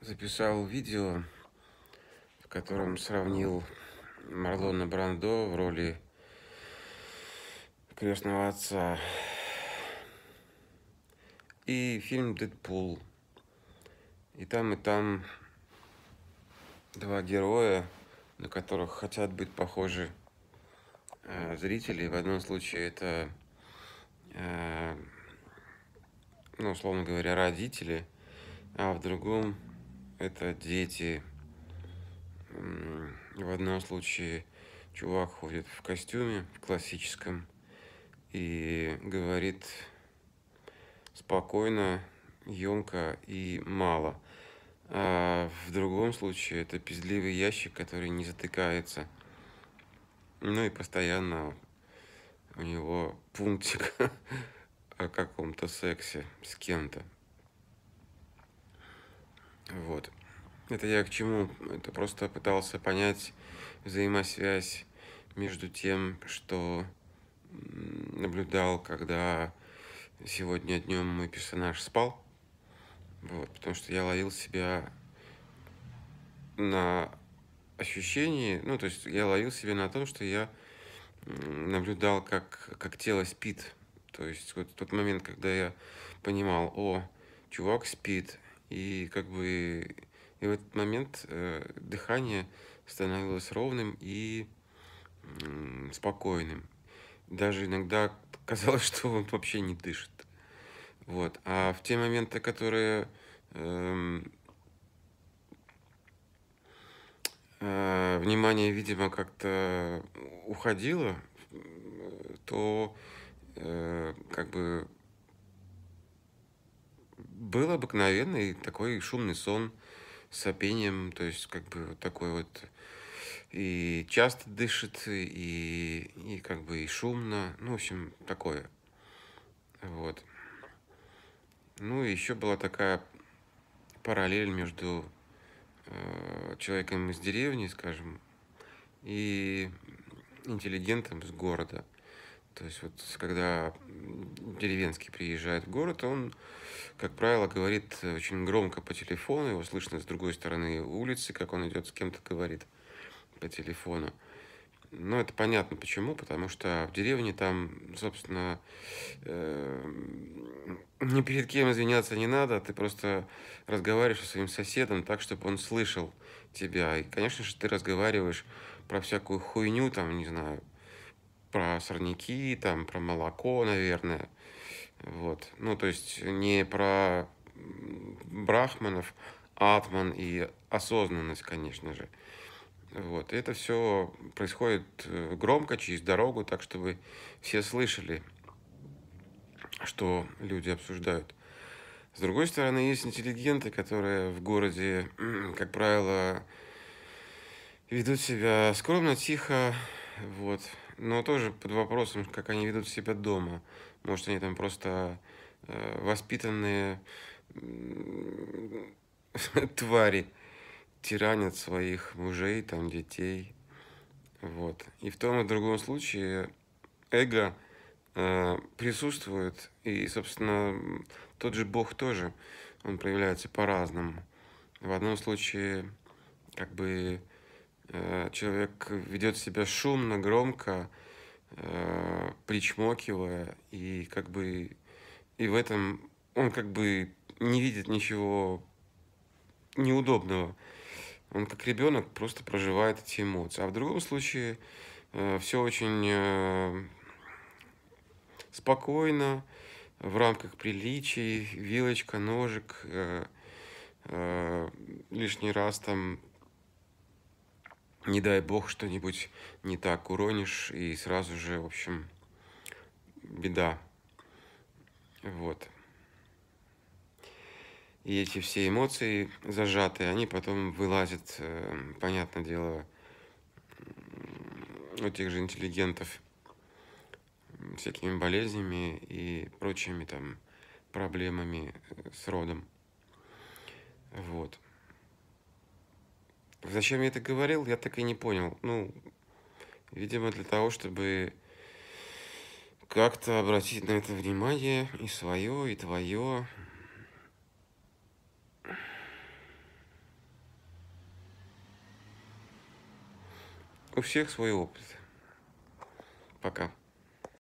записал видео, в котором сравнил Марлона Брандо в роли крестного отца и фильм «Дэдпул». И там, и там два героя, на которых хотят быть похожи э, зрители. В одном случае это, э, ну, условно говоря, родители, а в другом это дети. В одном случае чувак ходит в костюме классическом и говорит спокойно, емко и мало. А в другом случае это пиздливый ящик, который не затыкается. Ну и постоянно у него пунктик о каком-то сексе с кем-то. Вот. Это я к чему? Это просто пытался понять взаимосвязь между тем, что наблюдал, когда сегодня днем мой персонаж спал. Вот, потому что я ловил себя на ощущении, ну, то есть я ловил себя на том, что я наблюдал, как, как тело спит. То есть вот тот момент, когда я понимал, о, чувак спит, и как бы и в этот момент э, дыхание становилось ровным и э, спокойным. Даже иногда казалось, что он вообще не дышит. Вот. А в те моменты, которые э, э, внимание, видимо, как-то уходило, э, то э, как бы был обыкновенный такой шумный сон с опением, то есть как бы вот такой вот и часто дышит, и, и как бы и шумно, ну, в общем, такое. Вот. Ну, и еще была такая параллель между э, человеком из деревни, скажем, и интеллигентом из города – то есть вот когда деревенский приезжает в город, он, как правило, говорит очень громко по телефону, его слышно с другой стороны улицы, как он идет с кем-то говорит по телефону. но это понятно почему, потому что в деревне там, собственно, э, ни перед кем извиняться не надо, ты просто разговариваешь со своим соседом так, чтобы он слышал тебя. И, конечно же, ты разговариваешь про всякую хуйню, там, не знаю, про сорняки, там, про молоко, наверное. Вот. Ну, то есть не про брахманов, атман и осознанность, конечно же. Вот. И это все происходит э, громко, через дорогу, так, чтобы все слышали, что люди обсуждают. С другой стороны, есть интеллигенты, которые в городе, как правило, ведут себя скромно, тихо, вот, но тоже под вопросом, как они ведут себя дома. Может, они там просто э, воспитанные твари тиранят своих мужей, там, детей. Вот. И в том и в другом случае эго э, присутствует, и, собственно, тот же Бог тоже, он проявляется по-разному. В одном случае, как бы Э, человек ведет себя шумно, громко, э, причмокивая, и как бы и в этом он как бы не видит ничего неудобного. Он как ребенок просто проживает эти эмоции. А в другом случае э, все очень спокойно, в рамках приличий, вилочка, ножик, лишний раз там не дай бог что-нибудь не так уронишь, и сразу же, в общем, беда. Вот. И эти все эмоции зажатые, они потом вылазят, э, понятное дело, у тех же интеллигентов всякими болезнями и прочими там проблемами э, с родом. Вот. Зачем я это говорил, я так и не понял. Ну, видимо, для того, чтобы как-то обратить на это внимание и свое, и твое. У всех свой опыт. Пока.